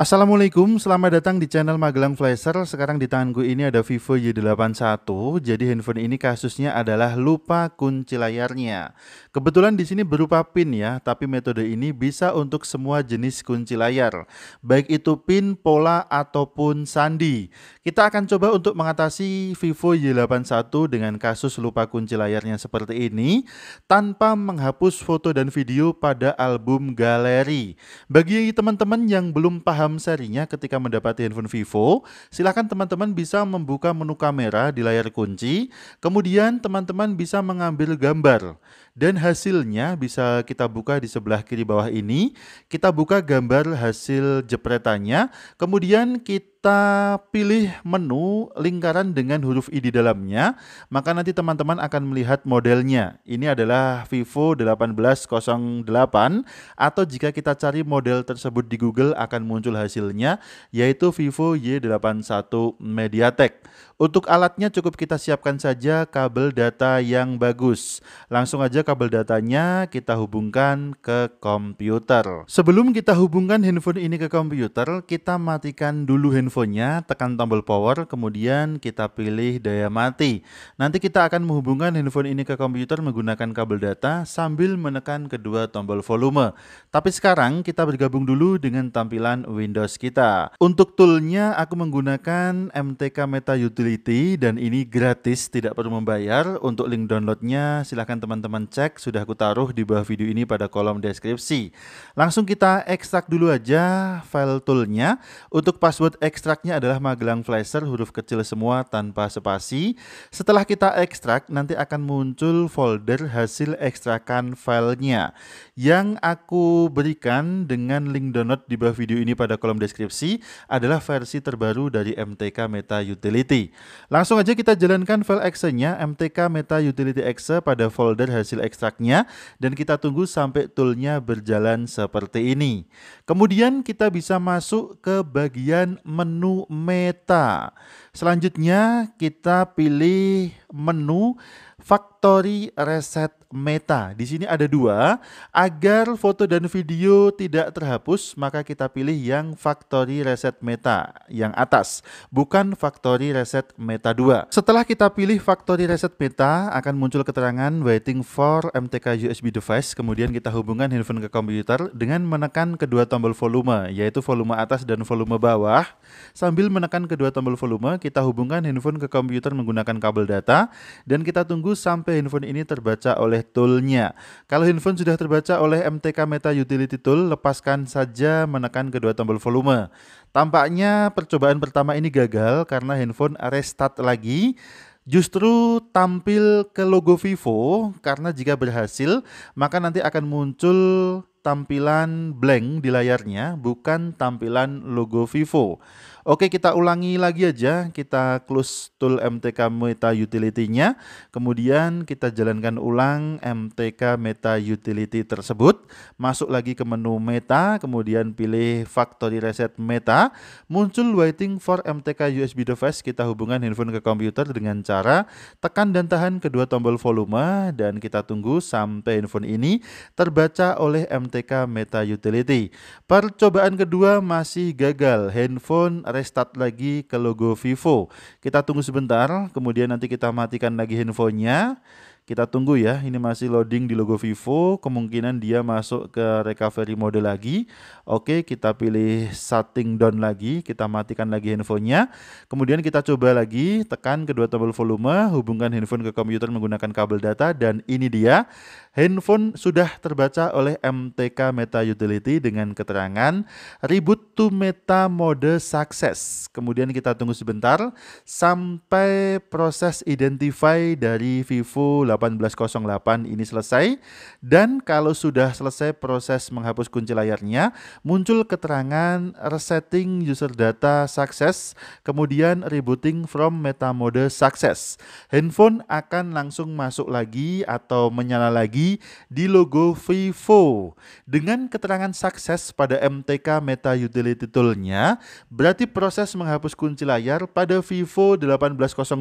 Assalamualaikum, selamat datang di channel Magelang Flasher. Sekarang di tanganku ini ada Vivo Y81. Jadi handphone ini kasusnya adalah lupa kunci layarnya. Kebetulan di sini berupa pin ya, tapi metode ini bisa untuk semua jenis kunci layar, baik itu pin, pola ataupun sandi. Kita akan coba untuk mengatasi Vivo Y81 dengan kasus lupa kunci layarnya seperti ini tanpa menghapus foto dan video pada album galeri. Bagi teman-teman yang belum paham dalam serinya ketika mendapati handphone Vivo, silakan teman-teman bisa membuka menu kamera di layar kunci, kemudian teman-teman bisa mengambil gambar. Dan hasilnya bisa kita buka di sebelah kiri bawah ini. Kita buka gambar hasil jepretannya. Kemudian kita pilih menu lingkaran dengan huruf I di dalamnya. Maka nanti teman-teman akan melihat modelnya. Ini adalah Vivo 1808 atau jika kita cari model tersebut di Google akan muncul hasilnya yaitu Vivo Y81 Mediatek. Untuk alatnya cukup kita siapkan saja kabel data yang bagus. Langsung aja kabel datanya kita hubungkan ke komputer. Sebelum kita hubungkan handphone ini ke komputer, kita matikan dulu handphonenya, tekan tombol power, kemudian kita pilih daya mati. Nanti kita akan menghubungkan handphone ini ke komputer menggunakan kabel data sambil menekan kedua tombol volume. Tapi sekarang kita bergabung dulu dengan tampilan Windows kita. Untuk toolnya aku menggunakan MTK Meta Utility dan ini gratis, tidak perlu membayar. Untuk link downloadnya silahkan teman-teman cek sudah aku taruh di bawah video ini pada kolom deskripsi. Langsung kita ekstrak dulu aja file toolnya. Untuk password ekstraknya adalah Magelang Flasher huruf kecil semua tanpa spasi. Setelah kita ekstrak nanti akan muncul folder hasil ekstrakan filenya yang aku berikan dengan link download di bawah video ini pada kolom deskripsi adalah versi terbaru dari MTK Meta Utility. Langsung aja kita jalankan file exe-nya MTK Meta Utility Exe pada folder hasil hasil ekstraknya dan kita tunggu sampai toolnya berjalan seperti ini. Kemudian kita bisa masuk ke bagian menu meta. Selanjutnya kita pilih menu Factory Reset Meta. Di sini ada dua. Agar foto dan video tidak terhapus, maka kita pilih yang Factory Reset Meta, yang atas, bukan Factory Reset Meta 2. Setelah kita pilih Factory Reset Meta, akan muncul keterangan waiting for MTK USB device. Kemudian kita hubungkan handphone ke komputer dengan menekan kedua tombol volume, yaitu volume atas dan volume bawah. Sambil menekan kedua tombol volume, kita hubungkan handphone ke komputer menggunakan kabel data dan kita tunggu menunggu sampai handphone ini terbaca oleh toolnya. Kalau handphone sudah terbaca oleh MTK Meta Utility Tool, lepaskan saja menekan kedua tombol volume. Tampaknya percobaan pertama ini gagal karena handphone restart lagi justru tampil ke logo Vivo karena jika berhasil maka nanti akan muncul tampilan blank di layarnya bukan tampilan logo Vivo. Oke, kita ulangi lagi aja. Kita close tool MTK Meta Utility-nya. Kemudian kita jalankan ulang MTK Meta Utility tersebut. Masuk lagi ke menu Meta, kemudian pilih Factory Reset Meta. Muncul Waiting for MTK USB Device. Kita hubungkan handphone ke komputer dengan cara tekan dan tahan kedua tombol volume dan kita tunggu sampai handphone ini terbaca oleh MTK Meta Utility. Percobaan kedua masih gagal. Handphone restart lagi ke logo Vivo. Kita tunggu sebentar, kemudian nanti kita matikan lagi handphonenya. Kita tunggu ya, ini masih loading di logo Vivo, kemungkinan dia masuk ke recovery mode lagi. Oke, kita pilih setting down lagi, kita matikan lagi handphonenya. Kemudian kita coba lagi, tekan kedua tombol volume, hubungkan handphone ke komputer menggunakan kabel data, dan ini dia handphone sudah terbaca oleh MTK Meta Utility dengan keterangan reboot to Meta mode success. Kemudian kita tunggu sebentar sampai proses identify dari Vivo 1808 ini selesai dan kalau sudah selesai proses menghapus kunci layarnya muncul keterangan resetting user data success kemudian rebooting from Meta mode success. Handphone akan langsung masuk lagi atau menyala lagi lagi di logo Vivo. Dengan keterangan sukses pada MTK Meta Utility Tool-nya, berarti proses menghapus kunci layar pada Vivo 1808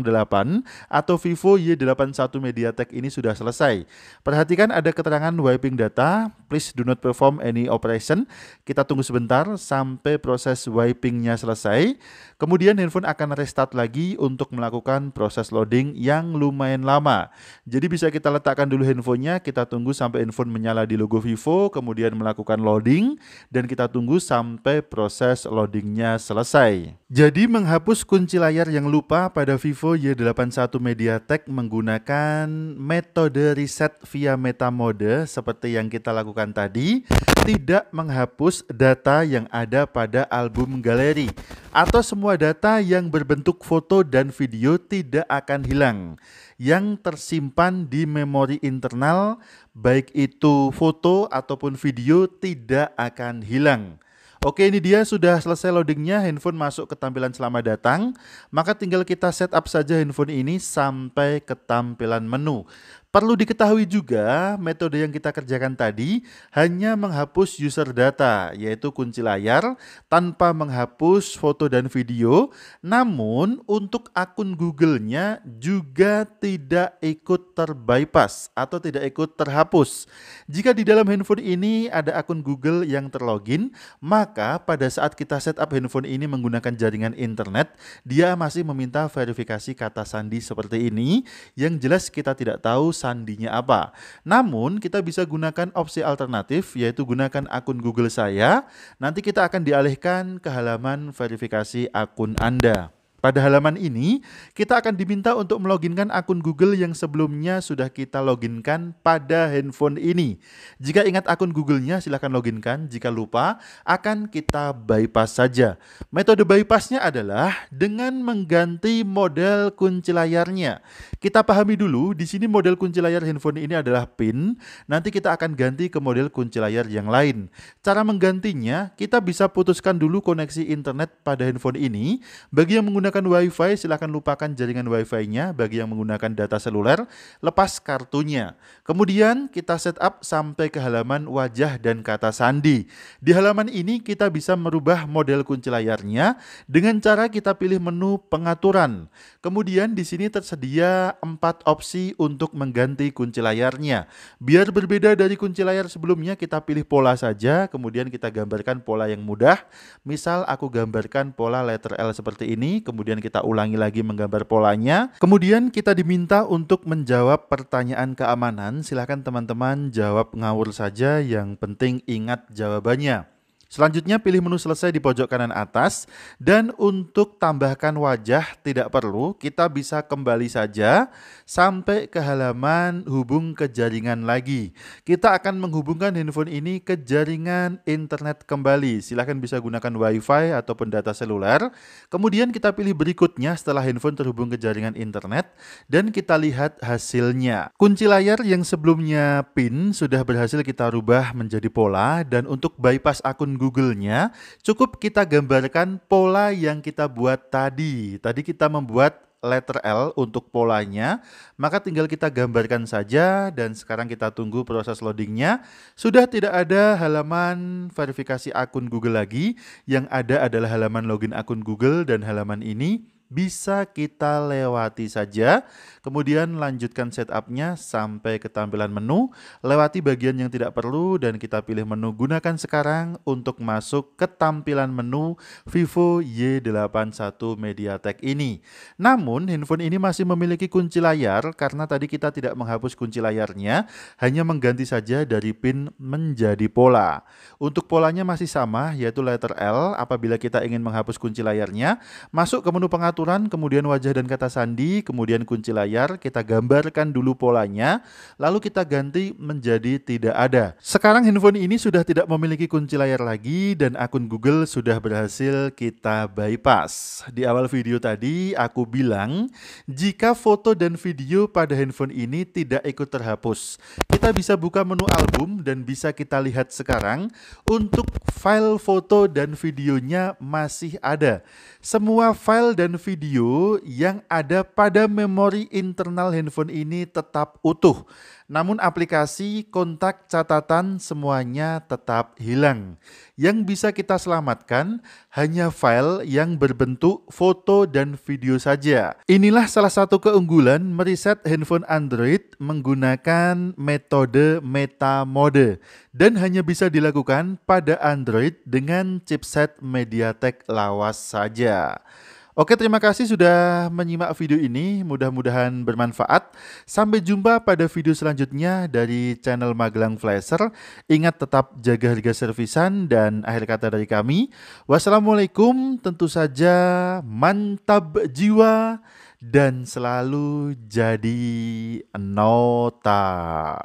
atau Vivo Y81 MediaTek ini sudah selesai. Perhatikan ada keterangan wiping data, please do not perform any operation. Kita tunggu sebentar sampai proses wipingnya selesai. Kemudian handphone akan restart lagi untuk melakukan proses loading yang lumayan lama. Jadi bisa kita letakkan dulu handphonenya, kita tunggu sampai handphone menyala di logo Vivo, kemudian melakukan loading, dan kita tunggu sampai proses loadingnya selesai. Jadi menghapus kunci layar yang lupa pada Vivo Y81 MediaTek menggunakan metode reset via metamode seperti yang kita lakukan tadi, tidak menghapus data yang ada pada album galeri atau semua data yang berbentuk foto dan video tidak akan hilang yang tersimpan di memori internal baik itu foto ataupun video tidak akan hilang. Oke ini dia sudah selesai loadingnya, handphone masuk ke tampilan selamat datang. Maka tinggal kita setup saja handphone ini sampai ke tampilan menu. Perlu diketahui juga, metode yang kita kerjakan tadi hanya menghapus user data, yaitu kunci layar, tanpa menghapus foto dan video. Namun, untuk akun Google-nya juga tidak ikut terbypass atau tidak ikut terhapus. Jika di dalam handphone ini ada akun Google yang terlogin, maka pada saat kita setup handphone ini menggunakan jaringan internet, dia masih meminta verifikasi kata sandi seperti ini, yang jelas kita tidak tahu sandinya apa. Namun kita bisa gunakan opsi alternatif yaitu gunakan akun Google saya. Nanti kita akan dialihkan ke halaman verifikasi akun Anda. Pada halaman ini, kita akan diminta untuk meloginkan akun Google yang sebelumnya sudah kita loginkan pada handphone ini. Jika ingat akun Google-nya, silahkan loginkan. Jika lupa, akan kita bypass saja. Metode bypassnya adalah dengan mengganti model kunci layarnya. Kita pahami dulu, di sini model kunci layar handphone ini adalah PIN. Nanti kita akan ganti ke model kunci layar yang lain. Cara menggantinya, kita bisa putuskan dulu koneksi internet pada handphone ini. Bagi yang menggunakan menggunakan WiFi, silakan lupakan jaringan WiFi-nya. Bagi yang menggunakan data seluler, lepas kartunya. Kemudian kita setup sampai ke halaman wajah dan kata sandi. Di halaman ini kita bisa merubah model kunci layarnya dengan cara kita pilih menu pengaturan. Kemudian di sini tersedia empat opsi untuk mengganti kunci layarnya. Biar berbeda dari kunci layar sebelumnya, kita pilih pola saja, kemudian kita gambarkan pola yang mudah. Misal aku gambarkan pola letter L seperti ini, kemudian kemudian kita ulangi lagi menggambar polanya. Kemudian kita diminta untuk menjawab pertanyaan keamanan. Silahkan teman-teman jawab ngawur saja, yang penting ingat jawabannya. Selanjutnya pilih menu selesai di pojok kanan atas dan untuk tambahkan wajah tidak perlu, kita bisa kembali saja sampai ke halaman hubung ke jaringan lagi. Kita akan menghubungkan handphone ini ke jaringan internet kembali. Silahkan bisa gunakan wifi ataupun data seluler. Kemudian kita pilih berikutnya setelah handphone terhubung ke jaringan internet dan kita lihat hasilnya. Kunci layar yang sebelumnya pin sudah berhasil kita rubah menjadi pola dan untuk bypass akun Google-nya, cukup kita gambarkan pola yang kita buat tadi. Tadi kita membuat letter L untuk polanya, maka tinggal kita gambarkan saja dan sekarang kita tunggu proses loadingnya. Sudah tidak ada halaman verifikasi akun Google lagi, yang ada adalah halaman login akun Google dan halaman ini bisa kita lewati saja. Kemudian lanjutkan setupnya sampai ke tampilan menu, lewati bagian yang tidak perlu dan kita pilih menu gunakan sekarang untuk masuk ke tampilan menu Vivo Y81 MediaTek ini. Namun handphone ini masih memiliki kunci layar karena tadi kita tidak menghapus kunci layarnya, hanya mengganti saja dari pin menjadi pola. Untuk polanya masih sama yaitu letter L apabila kita ingin menghapus kunci layarnya, masuk ke menu pengatur pengaturan, kemudian wajah dan kata sandi, kemudian kunci layar, kita gambarkan dulu polanya, lalu kita ganti menjadi tidak ada. Sekarang handphone ini sudah tidak memiliki kunci layar lagi dan akun Google sudah berhasil kita bypass. Di awal video tadi aku bilang, jika foto dan video pada handphone ini tidak ikut terhapus, kita bisa buka menu album dan bisa kita lihat sekarang untuk file foto dan videonya masih ada. Semua file dan video video yang ada pada memori internal handphone ini tetap utuh. Namun aplikasi, kontak, catatan semuanya tetap hilang. Yang bisa kita selamatkan hanya file yang berbentuk foto dan video saja. Inilah salah satu keunggulan meriset handphone Android menggunakan metode meta mode dan hanya bisa dilakukan pada Android dengan chipset MediaTek lawas saja. Oke, terima kasih sudah menyimak video ini. Mudah-mudahan bermanfaat. Sampai jumpa pada video selanjutnya dari channel Magelang Flasher. Ingat tetap jaga harga servisan dan akhir kata dari kami. Wassalamualaikum, tentu saja mantap jiwa dan selalu jadi nota.